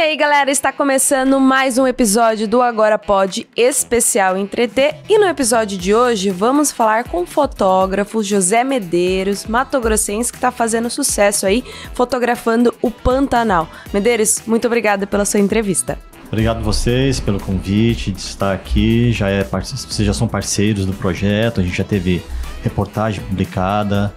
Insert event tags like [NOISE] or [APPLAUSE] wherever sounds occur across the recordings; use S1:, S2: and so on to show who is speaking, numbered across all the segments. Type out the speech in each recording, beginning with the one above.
S1: E aí, galera, está começando mais um episódio do Agora Pode Especial Entreter. E no episódio de hoje vamos falar com o fotógrafo José Medeiros, mato-grossense que está fazendo sucesso aí, fotografando o Pantanal. Medeiros, muito obrigada pela sua entrevista.
S2: Obrigado vocês pelo convite de estar aqui. Já é, vocês já são parceiros do projeto, a gente já teve reportagem publicada.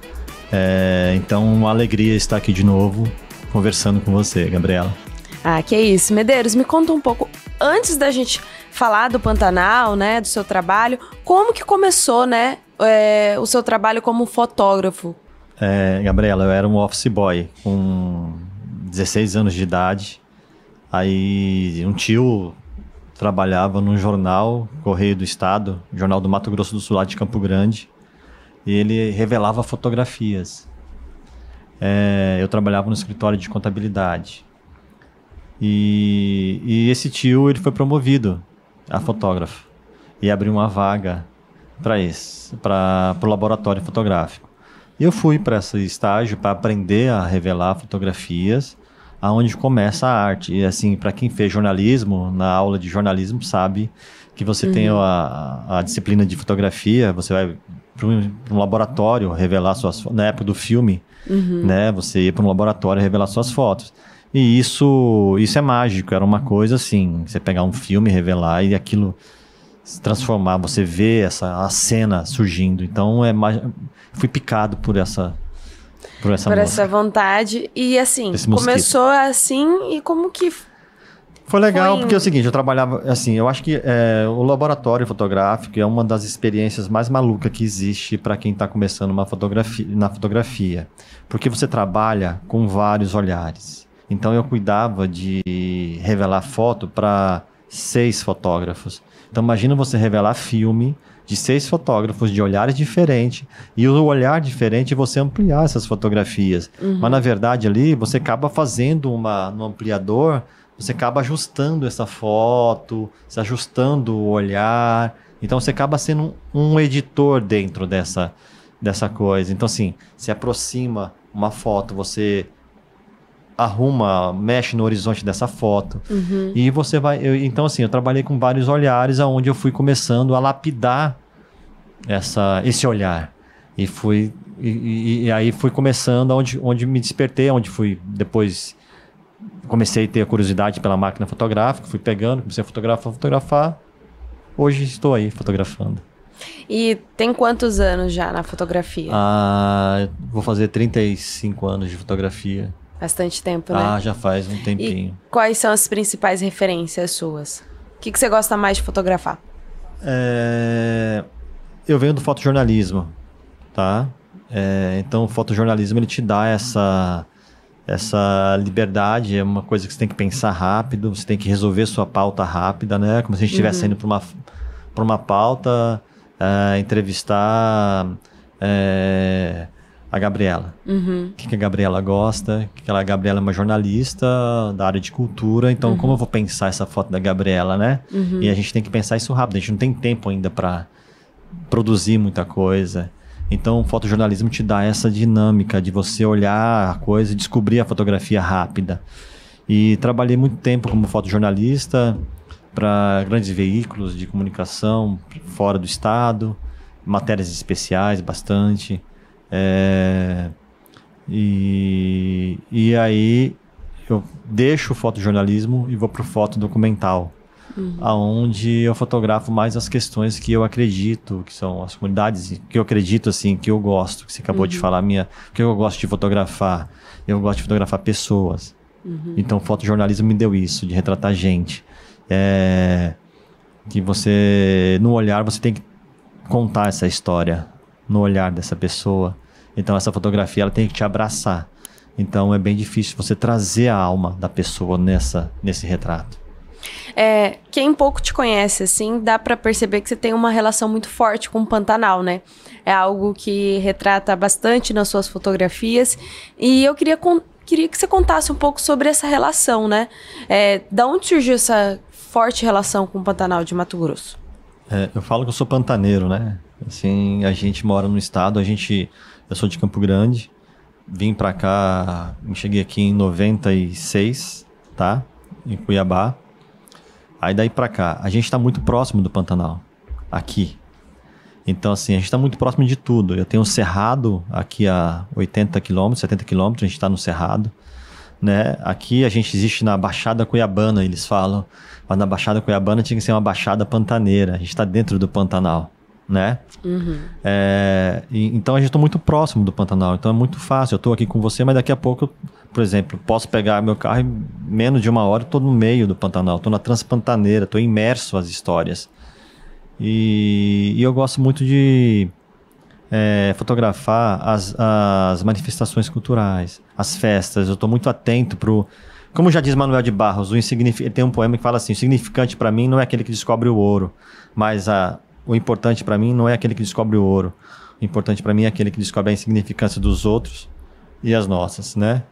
S2: É, então, uma alegria estar aqui de novo conversando com você, Gabriela.
S1: Ah, que é isso. Medeiros, me conta um pouco, antes da gente falar do Pantanal, né, do seu trabalho, como que começou, né, é, o seu trabalho como fotógrafo?
S2: É, Gabriela, eu era um office boy com 16 anos de idade. Aí um tio trabalhava num jornal, Correio do Estado, Jornal do Mato Grosso do Sul, lá de Campo Grande, e ele revelava fotografias. É, eu trabalhava no escritório de contabilidade. E, e esse tio ele foi promovido a fotógrafo e abriu uma vaga para esse, para o laboratório fotográfico. Eu fui para esse estágio para aprender a revelar fotografias, aonde começa a arte. E assim, para quem fez jornalismo, na aula de jornalismo sabe que você uhum. tem a, a, disciplina de fotografia, você vai para um, laboratório revelar suas na época do filme, uhum. né? Você ia para um laboratório revelar suas fotos. E isso, isso é mágico, era uma coisa assim, você pegar um filme, revelar e aquilo se transformar, você vê essa a cena surgindo. Então é fui picado por essa por essa, por essa
S1: vontade e assim, começou assim e como que
S2: foi legal foi... porque é o seguinte, eu trabalhava assim, eu acho que é, o laboratório fotográfico é uma das experiências mais malucas que existe para quem está começando uma fotografia na fotografia, porque você trabalha com vários olhares. Então eu cuidava de revelar foto para seis fotógrafos. Então imagina você revelar filme de seis fotógrafos de olhares diferentes e o olhar diferente é você ampliar essas fotografias. Uhum. Mas na verdade ali você acaba fazendo uma no ampliador, você acaba ajustando essa foto, se ajustando o olhar. Então você acaba sendo um, um editor dentro dessa dessa coisa. Então assim, se aproxima uma foto, você arruma, mexe no horizonte dessa foto. Uhum. E você vai. Eu, então, assim, eu trabalhei com vários olhares, aonde eu fui começando a lapidar essa, esse olhar. E fui. E, e, e aí fui começando onde, onde me despertei, onde fui depois. Comecei a ter a curiosidade pela máquina fotográfica, fui pegando, comecei a fotografar, fotografar. Hoje estou aí fotografando.
S1: E tem quantos anos já na fotografia?
S2: Ah, vou fazer 35 anos de fotografia.
S1: Bastante tempo, né? Ah,
S2: já faz um tempinho. E
S1: quais são as principais referências suas? O que, que você gosta mais de fotografar?
S2: É... Eu venho do fotojornalismo, tá? É... Então, o fotojornalismo ele te dá essa essa liberdade é uma coisa que você tem que pensar rápido, você tem que resolver sua pauta rápida, né? Como se a gente estivesse uhum. indo para uma, uma pauta, uh, entrevistar. Uh, a Gabriela. Uhum. O que, que, a Gabriela gosta? Que ela, a Gabriela é uma jornalista da área de cultura, então uhum. como eu vou pensar essa foto da Gabriela, né? Uhum. E a gente tem que pensar isso rápido, a gente não tem tempo ainda para produzir muita coisa. Então, o fotojornalismo te dá essa dinâmica de você olhar a coisa e descobrir a fotografia rápida. E trabalhei muito tempo como fotojornalista para grandes veículos de comunicação fora do estado, matérias especiais bastante. É, e, e aí eu deixo o fotojornalismo e vou para o fotodocumental, uhum. aonde eu fotografo mais as questões que eu acredito, que são as comunidades que eu acredito, assim, que eu gosto, que você acabou uhum. de falar, minha, que eu gosto de fotografar, eu gosto de fotografar pessoas. Uhum. Então, fotojornalismo me deu isso, de retratar gente. É, que você, no olhar, você tem que contar essa história, no olhar dessa pessoa. Então essa fotografia ela tem que te abraçar. Então é bem difícil você trazer a alma da pessoa nessa nesse retrato.
S1: É, quem pouco te conhece, assim, dá para perceber que você tem uma relação muito forte com o Pantanal, né? É algo que retrata bastante nas suas fotografias. E eu queria, queria que você contasse um pouco sobre essa relação, né? É, da onde surgiu essa forte relação com o Pantanal de Mato Grosso?
S2: É, eu falo que eu sou pantaneiro, né? Assim, a gente mora no estado, a gente eu sou de Campo Grande. Vim para cá, cheguei aqui em 96, tá? Em Cuiabá. Aí daí para cá, a gente está muito próximo do Pantanal, aqui. Então, assim, a gente está muito próximo de tudo. Eu tenho o um Cerrado aqui a 80 quilômetros, 70 quilômetros, a gente está no Cerrado. Né? Aqui a gente existe na Baixada Cuiabana, eles falam. Mas na Baixada Cuiabana tinha que ser uma Baixada Pantaneira. A gente está dentro do Pantanal né? Uhum. É, e, então a gente está muito próximo do Pantanal, então é muito fácil. Eu estou aqui com você, mas daqui a pouco, por exemplo, posso pegar meu carro e menos de uma hora estou no meio do Pantanal, estou na Transpantaneira, estou imerso às histórias. E, e, eu gosto muito de é, fotografar as, as manifestações culturais, as festas. Eu estou muito atento para como já diz Manuel de Barros, o insignific... tem um poema que fala assim: o significante para mim não é aquele que descobre o ouro, mas a o importante para mim não é aquele que descobre o ouro. O importante para mim é aquele que descobre a insignificância dos outros e as nossas, né?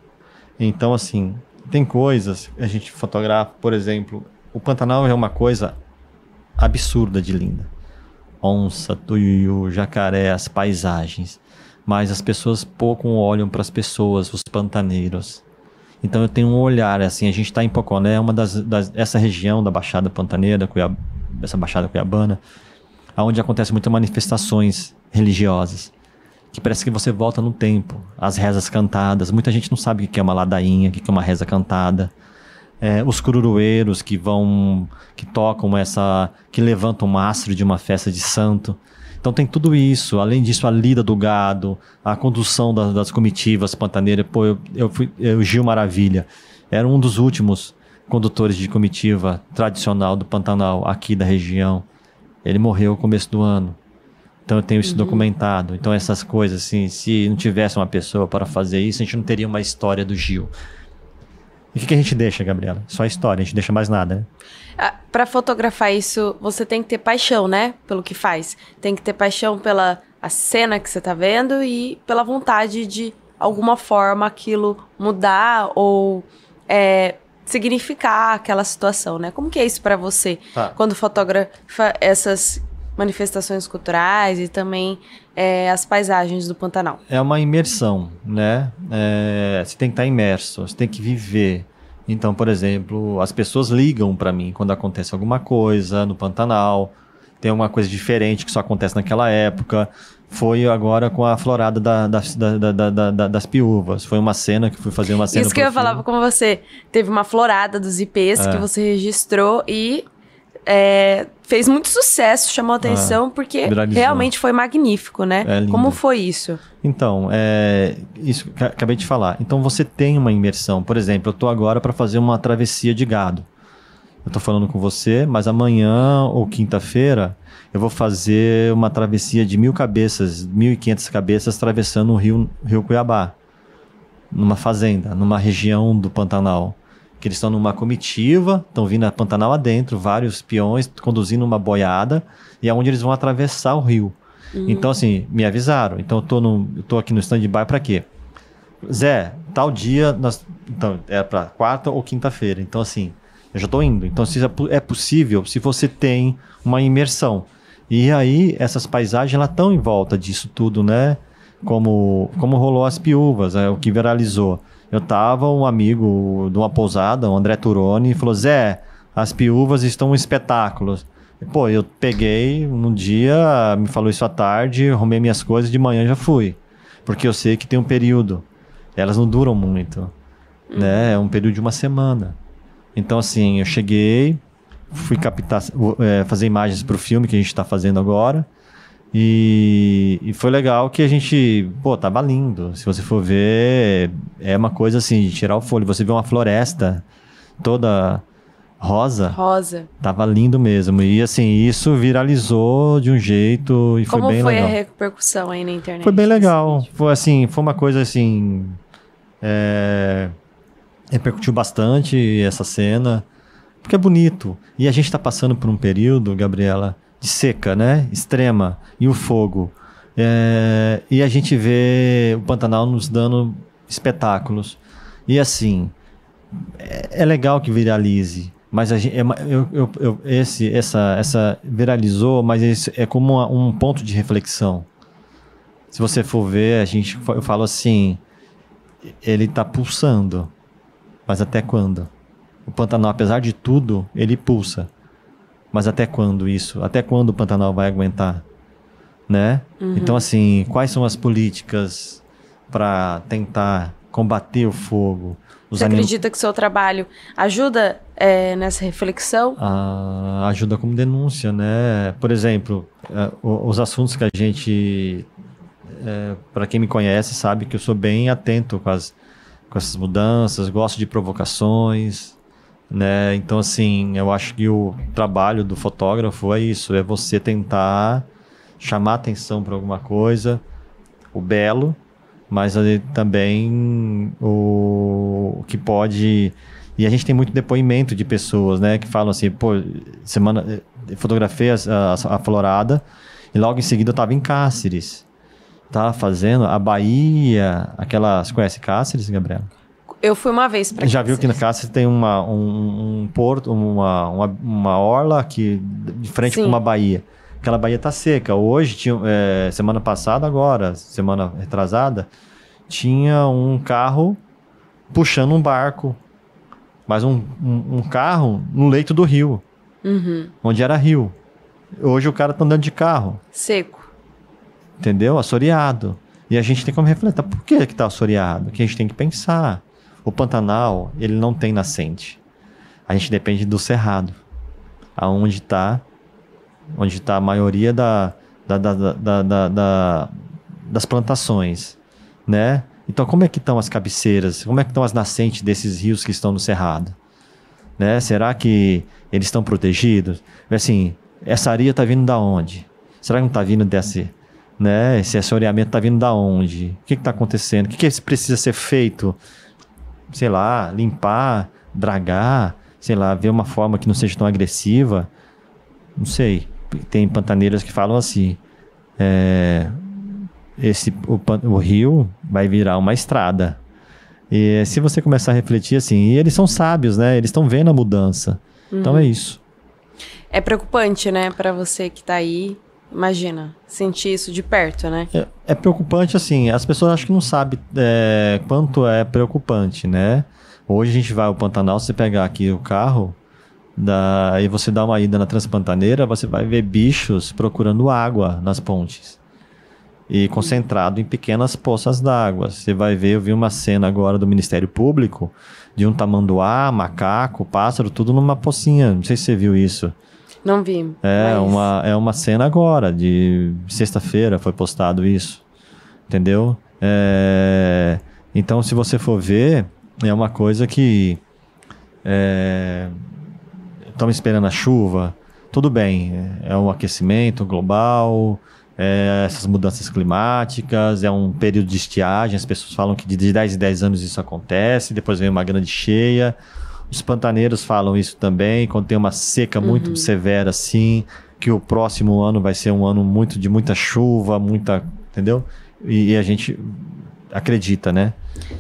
S2: Então, assim, tem coisas, a gente fotografa, por exemplo, o Pantanal é uma coisa absurda de linda. Onça, tuiuiu, jacaré, as paisagens. Mas as pessoas pouco olham para as pessoas, os pantaneiros. Então eu tenho um olhar, assim, a gente está em Poconé, é uma das, das, essa região da Baixada Pantaneira, Cuiab, essa Baixada Cuiabana, aonde acontecem muitas manifestações religiosas. Que parece que você volta no tempo. As rezas cantadas. Muita gente não sabe o que é uma ladainha, o que é uma reza cantada. É, os cururueiros que vão, que tocam essa, que levantam o mastro de uma festa de santo. Então tem tudo isso. Além disso, a lida do gado, a condução das, das comitivas pantaneiras. Pô, eu, eu fui, eu, Gil Maravilha, era um dos últimos condutores de comitiva tradicional do Pantanal aqui da região. Ele morreu no começo do ano. Então eu tenho isso uhum. documentado. Então essas coisas, assim, se não tivesse uma pessoa para fazer isso, a gente não teria uma história do Gil. E o que, que, a gente deixa, Gabriela? Só a história, a gente deixa mais nada, né?
S1: Ah, para fotografar isso, você tem que ter paixão, né? Pelo que faz. Tem que ter paixão pela a cena que você está vendo e pela vontade de alguma forma aquilo mudar ou é, significar aquela situação, né? Como que é isso para você tá. quando fotografa essas manifestações culturais e também é, as paisagens do Pantanal?
S2: É uma imersão, né? É, você tem que estar tá imerso, você tem que viver. Então, por exemplo, as pessoas ligam para mim quando acontece alguma coisa no Pantanal, tem uma coisa diferente que só acontece naquela época foi agora com a florada da, das, da, da, das piúvas. Foi uma cena que fui fazer uma cena. Isso que eu filme.
S1: falava com você. Teve uma florada dos IPs é. que você registrou e é, fez muito sucesso, chamou é. atenção, porque viralizou. realmente foi magnífico, né? É Como foi isso?
S2: Então, é, isso que acabei de falar. Então você tem uma imersão. Por exemplo, eu estou agora para fazer uma travessia de gado eu tô falando com você, mas amanhã ou quinta-feira eu vou fazer uma travessia de mil cabeças, mil e quinhentas cabeças, atravessando o rio, rio Cuiabá, numa fazenda, numa região do Pantanal. Que eles estão numa comitiva, estão vindo a Pantanal adentro, vários peões conduzindo uma boiada, e é onde eles vão atravessar o rio. Uhum. Então, assim, me avisaram. Então, eu tô, no, eu tô aqui no stand-by para quê? Zé, tal dia, nós, então, é para quarta ou quinta-feira. Então, assim, eu já estou indo. Então, se é, é possível, se você tem uma imersão. E aí, essas paisagens lá estão em volta disso tudo, né? Como, como rolou as piúvas, é o que viralizou. Eu tava um amigo de uma pousada, o André Turoni, e falou: Zé, as piúvas estão um espetáculo. Pô, eu peguei um dia, me falou isso à tarde, arrumei minhas coisas, de manhã já fui. Porque eu sei que tem um período. Elas não duram muito. Né? Uhum. É um período de uma semana. Então, assim, eu cheguei, fui captar, é, fazer imagens para o filme que a gente está fazendo agora. E, e, foi legal que a gente, pô, tava lindo. Se você for ver, é uma coisa assim, de tirar o folho. Você vê uma floresta toda rosa. Rosa. Tava lindo mesmo. E assim, isso viralizou de um jeito e Como foi bem foi legal. Como foi
S1: a repercussão aí na internet?
S2: Foi bem legal. Foi assim, foi uma coisa assim. É repercutiu bastante essa cena, porque é bonito. E a gente está passando por um período, Gabriela, de seca, né? Extrema. E o fogo. É, e a gente vê o Pantanal nos dando espetáculos. E assim, é, é legal que viralize, mas gente, é eu, eu, eu, esse, essa, essa viralizou, mas esse é como uma, um ponto de reflexão. Se você for ver, a gente, eu falo assim, ele está pulsando. Mas até quando? O Pantanal, apesar de tudo, ele pulsa. Mas até quando isso? Até quando o Pantanal vai aguentar? Né? Uhum. Então, assim, quais são as políticas para tentar combater o fogo? Os Você anim... acredita
S1: que o seu trabalho ajuda é, nessa reflexão?
S2: Ah, ajuda como denúncia, né? Por exemplo, eh, os assuntos que a gente. É, eh, para quem me conhece, sabe que eu sou bem atento com as com essas mudanças, gosto de provocações, né? Então, assim, eu acho que o trabalho do fotógrafo é isso, é você tentar chamar atenção para alguma coisa, o belo, mas também o, o que pode... E a gente tem muito depoimento de pessoas, né, que falam assim, pô, semana eh, fotografei a, a, a Florada e logo em seguida eu estava em Cáceres tá fazendo, a Bahia, aquela. Você conhece Cáceres, Gabriela?
S1: Eu fui uma vez
S2: para Já viu que na Cáceres tem uma, um, um porto, uma, uma, uma, orla que, de frente Sim. com uma baía. Aquela baía tá seca. Hoje, tinha, é, semana passada, agora, semana retrasada, tinha um carro puxando um barco. Mas um, um, um carro no leito do rio. Uhum. Onde era rio. Hoje o cara tá andando de carro. Seco entendeu? Assoreado. E a gente tem como refletir, por que que tá assoreado? Que a gente tem que pensar. O Pantanal, ele não tem nascente. A gente depende do cerrado, aonde está onde está a maioria da, da, da, da, das plantações, né? Então, como é que estão as cabeceiras? Como é que estão as nascentes desses rios que estão no cerrado? Né? Será que eles estão protegidos? Assim, essa areia está vindo da onde? Será que não está vindo desse, né? Esse assoreamento está vindo da onde? O que está acontecendo? O que, que precisa ser feito? Sei lá, limpar, dragar, sei lá, ver uma forma que não seja tão agressiva. Não sei. Tem pantaneiras que falam assim: é, esse o, o rio vai virar uma estrada. E se você começar a refletir assim, e eles são sábios, né? Eles estão vendo a mudança.
S1: Então uhum. Então é isso. É preocupante, né, para você que está aí Imagina, sentir isso de perto, né?
S2: É, é preocupante, assim, as pessoas acho que não sabem é, quanto é preocupante, né? Hoje a gente vai ao Pantanal, você pegar aqui o carro da, e você dá uma ida na Transpantaneira, você vai ver bichos procurando água nas pontes e concentrado em pequenas poças d'água. Você vai ver, eu vi uma cena agora do Ministério Público de um tamanduá, macaco, pássaro, tudo numa pocinha. Não sei se você viu isso. Não vi. É, mas... uma, é uma cena agora, de sexta-feira foi postado isso. Entendeu? É, então, se você for ver, é uma coisa que. É, estamos é, esperando a chuva. Tudo bem, é um aquecimento global, é, essas mudanças climáticas, é um período de estiagem. As pessoas falam que de 10 em 10 anos isso acontece, depois vem uma grande cheia. Os pantaneiros falam isso também, quando tem uma seca muito uhum. severa assim, que o próximo ano vai ser um ano muito de muita chuva, muita, entendeu? E, e a gente acredita, né?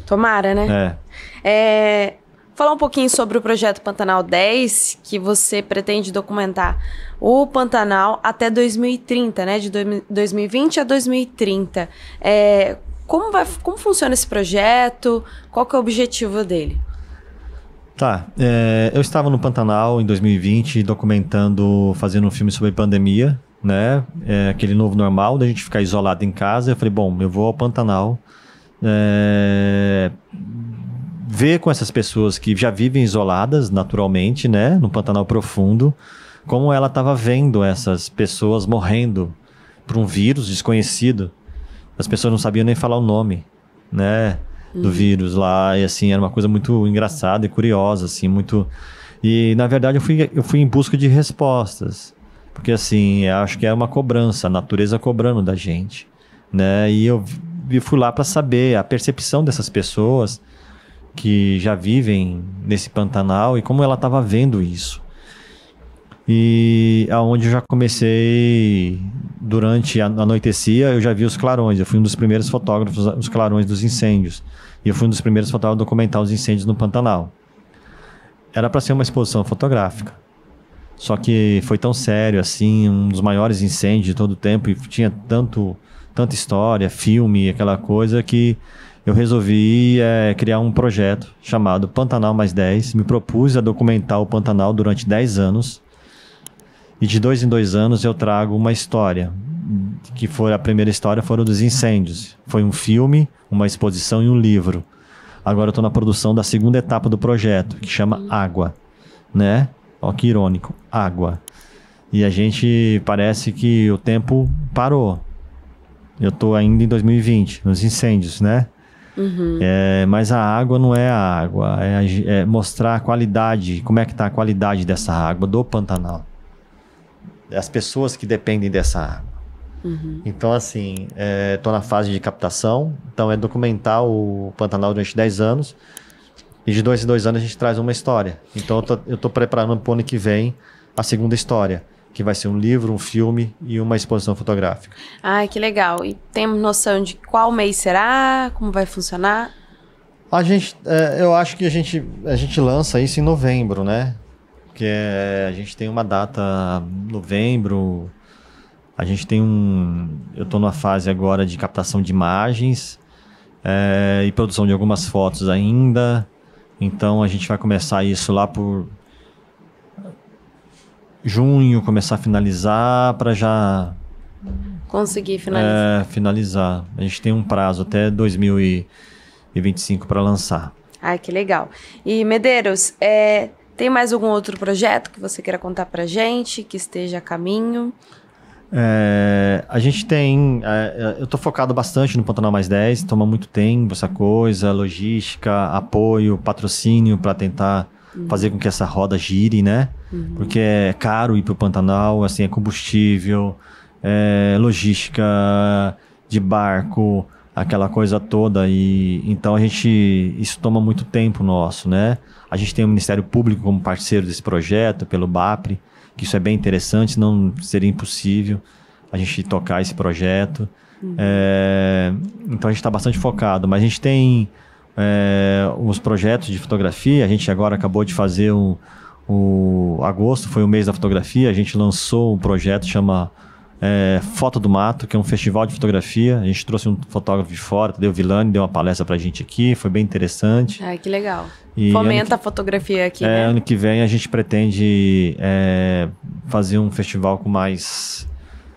S1: Tomara, né? É. é. Falar um pouquinho sobre o projeto Pantanal 10, que você pretende documentar o Pantanal até 2030, né? De 2020 a 2030. É, como, vai, como funciona esse projeto? Qual que é o objetivo dele?
S2: Tá. É, eu estava no Pantanal em 2020 documentando, fazendo um filme sobre pandemia, né? É, aquele novo normal da gente ficar isolado em casa. Eu falei, bom, eu vou ao Pantanal. É, ver com essas pessoas que já vivem isoladas naturalmente, né, no Pantanal profundo, como ela estava vendo essas pessoas morrendo por um vírus desconhecido. As pessoas não sabiam nem falar o nome, né? do uhum. vírus lá. E assim, era uma coisa muito engraçada e curiosa, assim, muito. E na verdade eu fui, eu fui em busca de respostas. Porque assim, acho que é uma cobrança, a natureza cobrando da gente. Né? E eu, eu fui lá para saber a percepção dessas pessoas que já vivem nesse Pantanal e como ela estava vendo isso e aonde eu já comecei durante a anoitecia, eu já vi os clarões. Eu fui um dos primeiros fotógrafos, os clarões dos incêndios. E eu fui um dos primeiros fotógrafos a documentar os incêndios no Pantanal. Era para ser uma exposição fotográfica. Só que foi tão sério assim, um dos maiores incêndios de todo o tempo e tinha tanto tanta história, filme, aquela coisa que eu resolvi é, criar um projeto chamado Pantanal Mais 10. Me propus a documentar o Pantanal durante 10 anos e de dois em dois anos eu trago uma história, que foi a primeira história foram dos incêndios. Foi um filme, uma exposição e um livro. Agora eu estou na produção da segunda etapa do projeto, que chama Água, né? Ó que irônico, Água. E a gente parece que o tempo parou. Eu estou ainda em 2020, nos incêndios, né? Uhum. É, mas a água não é a água, é, é mostrar a qualidade, como é que está a qualidade dessa água do Pantanal. É as pessoas que dependem dessa água. Uhum. Então, assim, estou é, na fase de captação, então é documentar o Pantanal durante 10 anos. E de dois em dois anos a gente traz uma história. Então eu estou preparando para o ano que vem a segunda história, que vai ser um livro, um filme e uma exposição fotográfica.
S1: Ah, que legal. E temos noção de qual mês será, como vai funcionar?
S2: A gente, é, eu acho que a gente, a gente lança isso em novembro, né? Porque é, a gente tem uma data novembro, a gente tem um. Eu estou numa fase agora de captação de imagens é, e produção de algumas fotos ainda. Então a gente vai começar isso lá por junho, começar a finalizar para já
S1: conseguir finalizar.
S2: É, finalizar. A gente tem um prazo até 2025 para lançar.
S1: Ai, que legal. E Medeiros, é, tem mais algum outro projeto que você queira contar pra gente, que esteja a caminho?
S2: É, a gente tem. É, é eu estou focado bastante no Pantanal Mais 10, toma muito tempo essa coisa, logística, apoio, patrocínio para tentar uhum. fazer com que essa roda gire, né? Uhum. Porque é caro ir para o Pantanal, assim, é combustível, é logística de barco. Uhum aquela coisa toda e então a gente isso toma muito tempo nosso, né? A gente tem o Ministério Público como parceiro desse projeto pelo BAPRE, que isso é bem interessante, não seria impossível a gente tocar esse projeto. Uhum. É, então a gente está bastante focado, mas a gente tem é, os projetos de fotografia. A gente agora acabou de fazer o, o agosto foi o mês da fotografia. A gente lançou um projeto chama é, Foto do Mato, que é um festival de fotografia. A gente trouxe um fotógrafo de fora, o Vilani deu uma palestra pra gente aqui, foi bem interessante.
S1: Ai, ah, que legal. E Fomenta que, a fotografia aqui, é, né?
S2: Ano que vem a gente pretende é, fazer um festival com mais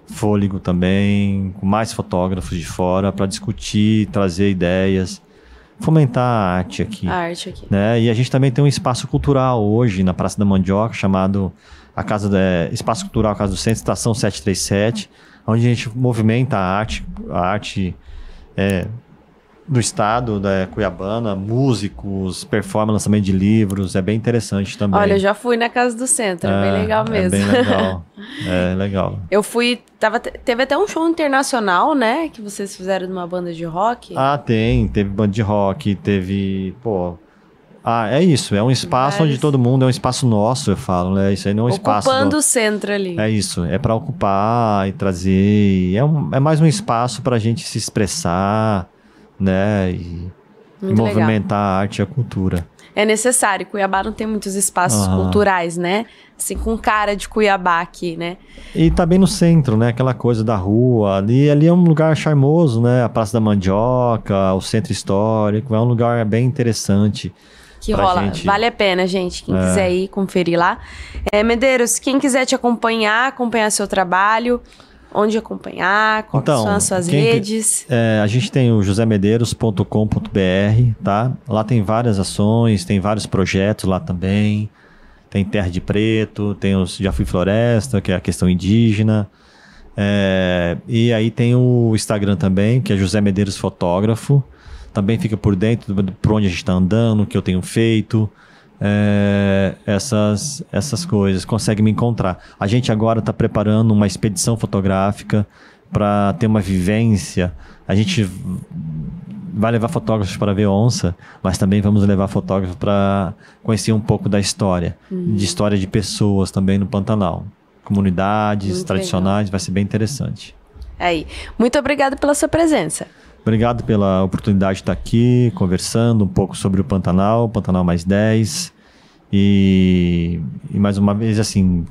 S2: fôlego também, com mais fotógrafos de fora para discutir, trazer ideias fomentar a arte aqui. A arte aqui. Né? E a gente também tem um espaço cultural hoje na Praça da Mandioca, chamado a casa da, Espaço Cultural Casa do Centro, Estação 737, onde a gente movimenta a arte, a arte é, do estado, da Cuiabana, músicos, performance também de livros, é bem interessante também. Olha, eu já
S1: fui na Casa do Centro, é, é, é bem legal mesmo. É bem legal,
S2: é legal.
S1: Eu fui, tava, teve até um show internacional, né, que vocês fizeram numa banda de rock. Ah,
S2: tem, teve banda de rock, teve, pô... Ah, é isso, é um espaço Mas... onde todo mundo, é um espaço nosso, eu falo, né, isso aí não é um espaço... Ocupando
S1: o centro ali. É
S2: isso, é para ocupar e trazer, é, um, é mais um espaço para a gente se expressar né? E,
S1: e movimentar
S2: a arte e a cultura.
S1: É necessário. Cuiabá não tem muitos espaços ah. culturais, né? Assim, com cara de Cuiabá aqui, né?
S2: E tá bem no centro, né? Aquela coisa da rua. Ali, ali é um lugar charmoso, né? A Praça da Mandioca, o centro histórico. É um lugar bem interessante que rola. Gente. Vale
S1: a pena, gente. Quem é. quiser ir conferir lá. É, Medeiros, quem quiser te acompanhar, acompanhar seu trabalho, onde acompanhar, quais então, são as suas redes.
S2: é, a gente tem o josemedeiros.com.br, tá? Lá tem várias ações, tem vários projetos lá também. Tem Terra de Preto, tem os Já Fui Floresta, que é a questão indígena. É, e aí tem o Instagram também, que é José Medeiros Fotógrafo. Também fica por dentro, por onde a gente está andando, o que eu tenho feito é, essas, essas coisas, consegue me encontrar. A gente agora está preparando uma expedição fotográfica para ter uma vivência. A gente vai levar fotógrafos para ver onça, mas também vamos levar fotógrafos para conhecer um pouco da história, uhum. de história de pessoas também no Pantanal, comunidades Muito tradicionais, legal. vai ser bem interessante.
S1: Aí. Muito obrigado pela sua presença.
S2: Obrigado pela oportunidade de estar aqui, conversando um pouco sobre o Pantanal, Pantanal mais 10, e, e, mais uma vez, assim,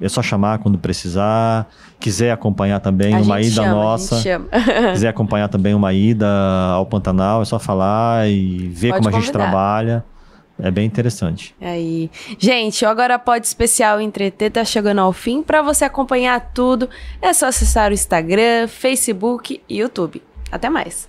S2: é só chamar quando precisar. Quiser acompanhar também a uma ida chama, nossa. [LAUGHS] quiser acompanhar também uma ida ao Pantanal, é só falar e ver Pode como convidar. a gente trabalha. É bem interessante.
S1: É aí. Gente, o Agora Pode Especial Entreter tá chegando ao fim. Para você acompanhar tudo, é só acessar o Instagram, Facebook e YouTube. Até mais.